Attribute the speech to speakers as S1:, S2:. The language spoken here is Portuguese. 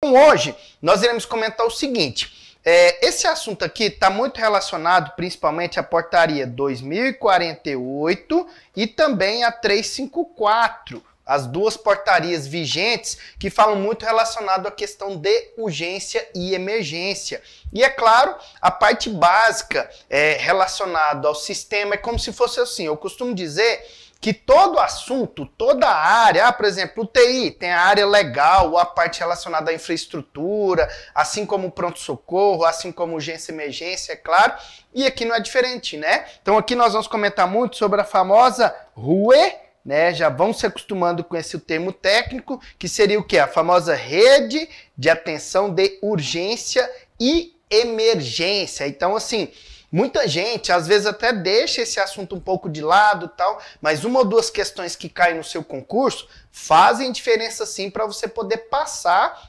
S1: Então, hoje nós iremos comentar o seguinte: é, esse assunto aqui está muito relacionado principalmente à portaria 2048 e também a 354 as duas portarias vigentes que falam muito relacionado à questão de urgência e emergência. E é claro, a parte básica é, relacionada ao sistema é como se fosse assim. Eu costumo dizer que todo assunto, toda área, ah, por exemplo, o TI tem a área legal, a parte relacionada à infraestrutura, assim como o pronto-socorro, assim como urgência e emergência, é claro, e aqui não é diferente, né? Então aqui nós vamos comentar muito sobre a famosa RUE né, já vão se acostumando com esse termo técnico, que seria o que? A famosa rede de atenção de urgência e emergência. Então, assim, Muita gente, às vezes, até deixa esse assunto um pouco de lado tal, mas uma ou duas questões que caem no seu concurso fazem diferença sim para você poder passar